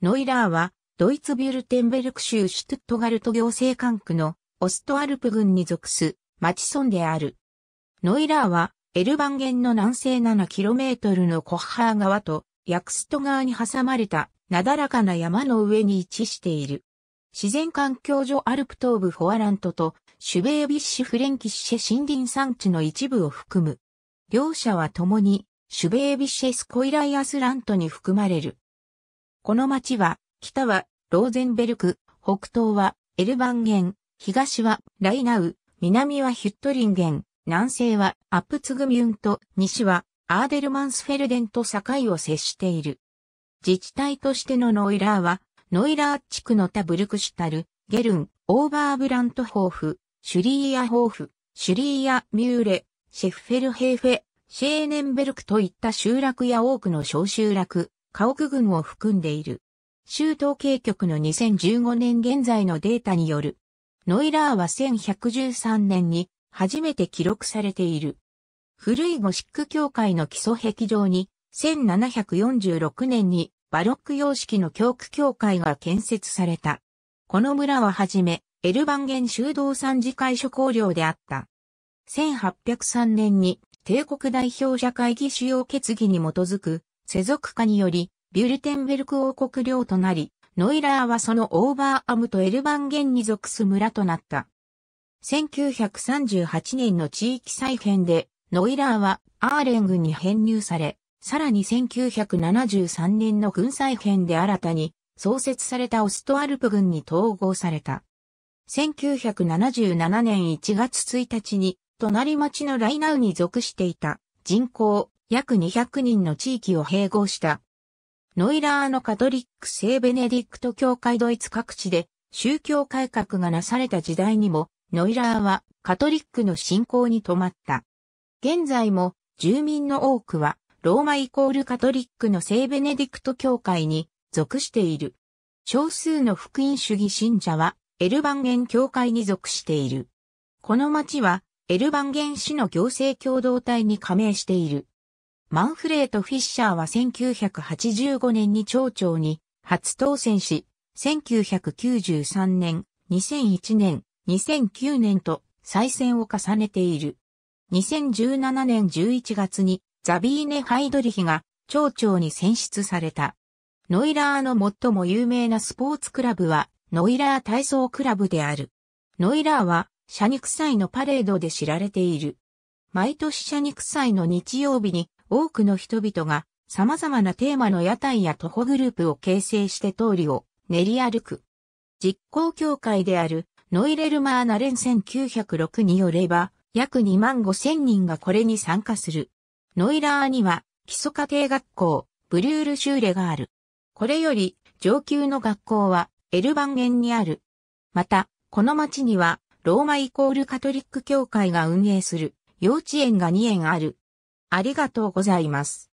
ノイラーは、ドイツビュルテンベルク州シュトゥットガルト行政管区のオストアルプ郡に属す町村である。ノイラーは、エルバンゲンの南西 7km のコッハー川とヤクスト川に挟まれたなだらかな山の上に位置している。自然環境上アルプ東部フォアラントとシュベービッシュフレンキッシェ森林産地の一部を含む。両者は共にシュベービッシェスコイライアスラントに含まれる。この町は、北はローゼンベルク、北東はエルバンゲン、東はライナウ、南はヒュットリンゲン、南西はアップツグミュンと西はアーデルマンスフェルデンと境を接している。自治体としてのノイラーは、ノイラー地区のタブルクシュタル、ゲルン、オーバーブラントホーフ、シュリーアホーフ、シュリーアミューレ、シェフフェルヘーフェ、シェーネンベルクといった集落や多くの小集落、家屋群を含んでいる。州統計局の2015年現在のデータによる、ノイラーは1113年に初めて記録されている。古いゴシック教会の基礎壁上に、1746年にバロック様式の教区教会が建設された。この村ははじめ、エルバンゲン修道参事会所公領であった。1803年に帝国代表者会議主要決議に基づく世俗化により、ビュルテンベルク王国領となり、ノイラーはそのオーバーアムとエルバンゲンに属す村となった。1938年の地域再編で、ノイラーはアーレン軍に編入され、さらに1973年の軍再編で新たに創設されたオストアルプ軍に統合された。1977年1月1日に、隣町のライナウに属していた人口約200人の地域を併合した。ノイラーのカトリック聖ベネディクト教会ドイツ各地で宗教改革がなされた時代にも、ノイラーはカトリックの信仰に止まった。現在も住民の多くはローマイコールカトリックの聖ベネディクト教会に属している。少数の福音主義信者はエルバンゲン教会に属している。この町はエルバンゲン市の行政共同体に加盟している。マンフレート・フィッシャーは1985年に町長に初当選し、1993年、2001年、2009年と再選を重ねている。2017年11月にザビーネ・ハイドリヒが町長に選出された。ノイラーの最も有名なスポーツクラブはノイラー体操クラブである。ノイラーは社肉祭のパレードで知られている。毎年社肉祭の日曜日に多くの人々が様々なテーマの屋台や徒歩グループを形成して通りを練り歩く。実行協会であるノイレルマーナ連1906によれば約2万5千人がこれに参加する。ノイラーには基礎家庭学校、ブリュールシューレがある。これより上級の学校はエルバンゲンにある。また、この町にはローマイコールカトリック教会が運営する幼稚園が2園ある。ありがとうございます。